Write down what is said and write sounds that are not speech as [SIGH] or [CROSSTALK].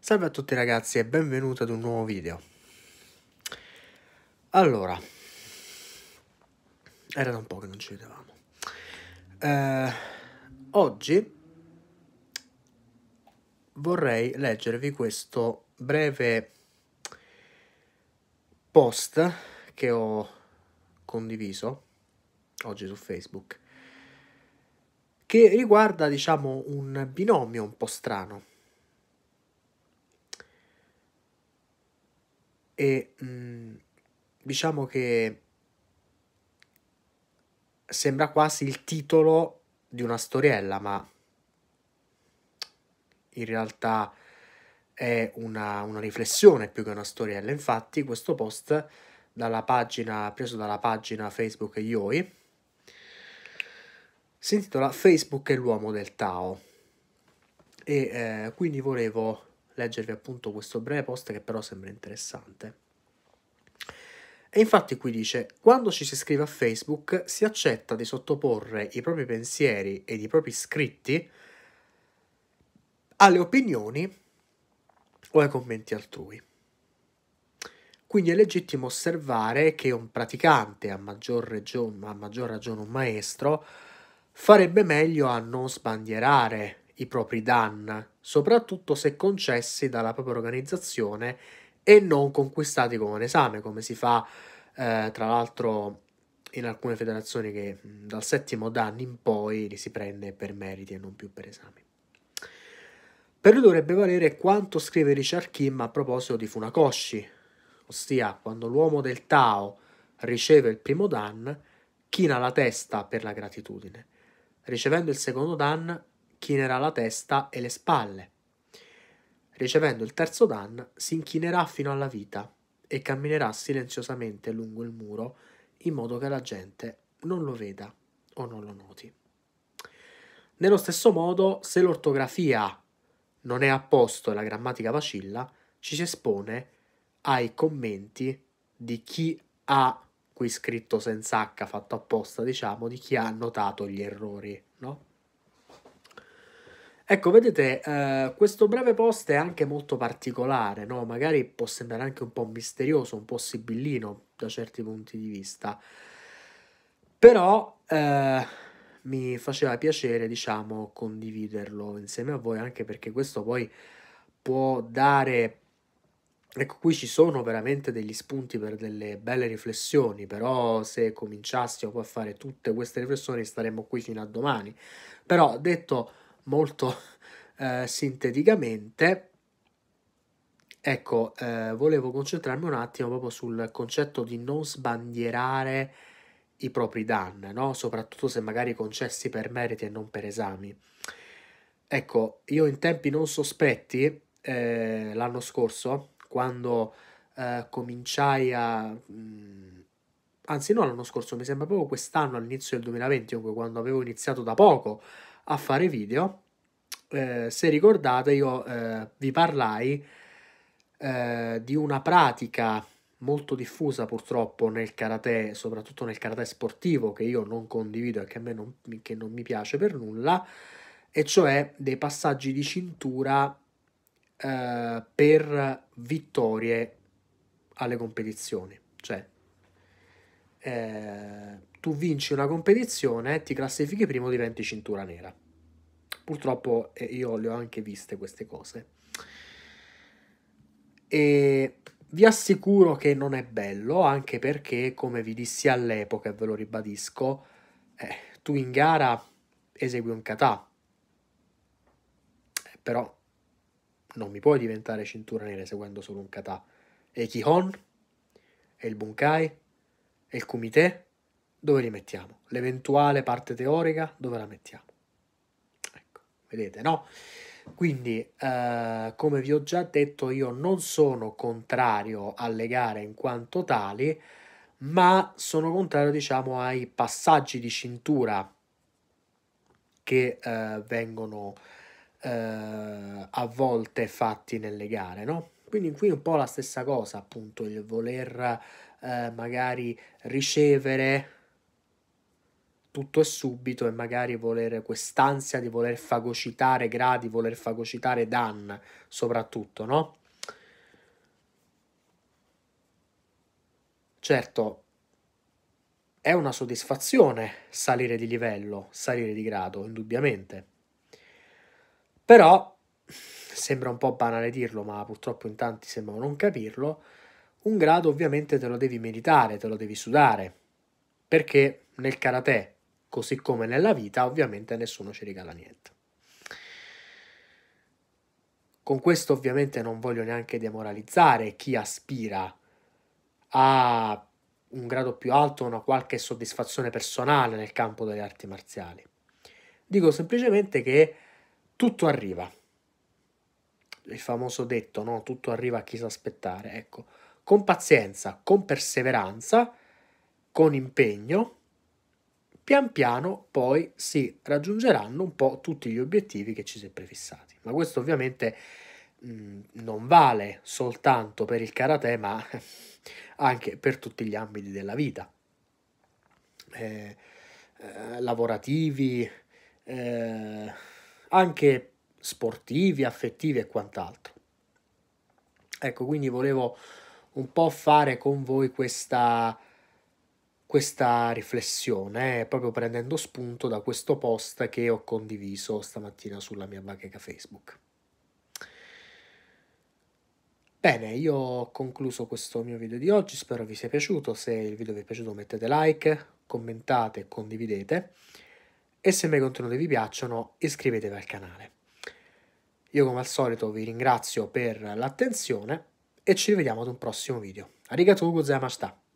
Salve a tutti ragazzi e benvenuti ad un nuovo video. Allora, era da un po' che non ci vedevamo. Eh, oggi vorrei leggervi questo breve post che ho condiviso oggi su Facebook che riguarda diciamo un binomio un po' strano e mh, mm, diciamo che sembra quasi il titolo di una storiella, ma in realtà è una, una riflessione più che una storiella. Infatti questo post dalla pagina, preso dalla pagina Facebook Yoi si intitola Facebook è l'uomo del Tao e eh, quindi volevo leggervi appunto questo breve post che però sembra interessante. E infatti qui dice, quando ci si iscrive a Facebook si accetta di sottoporre i propri pensieri ed i propri scritti alle opinioni o ai commenti altrui. Quindi è legittimo osservare che un praticante, a maggior, ragione, a maggior ragione un maestro, farebbe meglio a non sbandierare i propri dan, soprattutto se concessi dalla propria organizzazione e non conquistati come un esame, come si fa eh, tra l'altro in alcune federazioni che dal settimo dan in poi li si prende per meriti e non più per esami. Per lui dovrebbe valere quanto scrive Richard Kim a proposito di Funakoshi, ossia quando l'uomo del Tao riceve il primo dan, china la testa per la gratitudine. Ricevendo il secondo dan, chinerà la testa e le spalle. Ricevendo il terzo dan, si inchinerà fino alla vita e camminerà silenziosamente lungo il muro in modo che la gente non lo veda o non lo noti. Nello stesso modo, se l'ortografia non è a posto e la grammatica vacilla, ci si espone ai commenti di chi ha qui scritto senza H fatto apposta, diciamo, di chi ha notato gli errori, no? Ecco, vedete, eh, questo breve post è anche molto particolare, no? magari può sembrare anche un po' misterioso, un po' sibillino da certi punti di vista, però eh, mi faceva piacere, diciamo, condividerlo insieme a voi, anche perché questo poi può dare... Ecco, qui ci sono veramente degli spunti per delle belle riflessioni, però se cominciassimo poi a fare tutte queste riflessioni staremmo qui fino a domani. Però detto molto [LAUGHS] eh, sinteticamente, ecco, eh, volevo concentrarmi un attimo proprio sul concetto di non sbandierare i propri danni, no? soprattutto se magari concessi per meriti e non per esami. Ecco, io in tempi non sospetti, eh, l'anno scorso, quando eh, cominciai a... Mh, mm, anzi no, l'anno scorso, mi sembra proprio quest'anno, all'inizio del 2020, quando avevo iniziato da poco a fare video. Eh, se ricordate, io eh, vi parlai eh, di una pratica molto diffusa purtroppo nel karate, soprattutto nel karate sportivo, che io non condivido e che a me non, che non mi piace per nulla, e cioè dei passaggi di cintura eh, per vittorie alle competizioni. Cioè, eh, tu vinci una competizione, ti classifichi primo, diventi cintura nera. Purtroppo eh, io le ho anche viste queste cose. E vi assicuro che non è bello, anche perché, come vi dissi all'epoca, e ve lo ribadisco, eh, tu in gara esegui un kata. Eh, però non mi puoi diventare cintura nera seguendo solo un kata. E Kihon, e il Bunkai, e il Kumite, dove li mettiamo? L'eventuale parte teorica dove la mettiamo? Ecco, vedete, no? Quindi, eh, come vi ho già detto, io non sono contrario alle gare in quanto tali, ma sono contrario, diciamo, ai passaggi di cintura che eh, vengono eh, a volte fatti nelle gare, no? Quindi qui è un po' la stessa cosa, appunto, il voler eh, magari ricevere tutto e subito e magari volere quest'ansia di voler fagocitare gradi, voler fagocitare Dan soprattutto, no? Certo, è una soddisfazione salire di livello, salire di grado, indubbiamente. Però, sembra un po' banale dirlo, ma purtroppo in tanti sembrano non capirlo, un grado ovviamente te lo devi meritare, te lo devi sudare. Perché nel karate così come nella vita ovviamente nessuno ci regala niente. Con questo ovviamente non voglio neanche demoralizzare chi aspira a un grado più alto, una qualche soddisfazione personale nel campo delle arti marziali. Dico semplicemente che tutto arriva. Il famoso detto, no? Tutto arriva a chi sa aspettare. Ecco, con pazienza, con perseveranza, con impegno, pian piano poi si raggiungeranno un po' tutti gli obiettivi che ci si è prefissati. Ma questo ovviamente mh, non vale soltanto per il karate, ma [LAUGHS] anche per tutti gli ambiti della vita. Eh, eh, lavorativi, eh, anche sportivi, affettivi e quant'altro. Ecco, quindi volevo un po' fare con voi questa questa riflessione, eh, proprio prendendo spunto da questo post che ho condiviso stamattina sulla mia bacheca Facebook. Bene, io ho concluso questo mio video di oggi, spero vi sia piaciuto, se il video vi è piaciuto mettete like, commentate, condividete e se i miei contenuti vi piacciono iscrivetevi al canale. Io come al solito vi ringrazio per l'attenzione e ci rivediamo ad un prossimo video. Arigatou gozaimashita!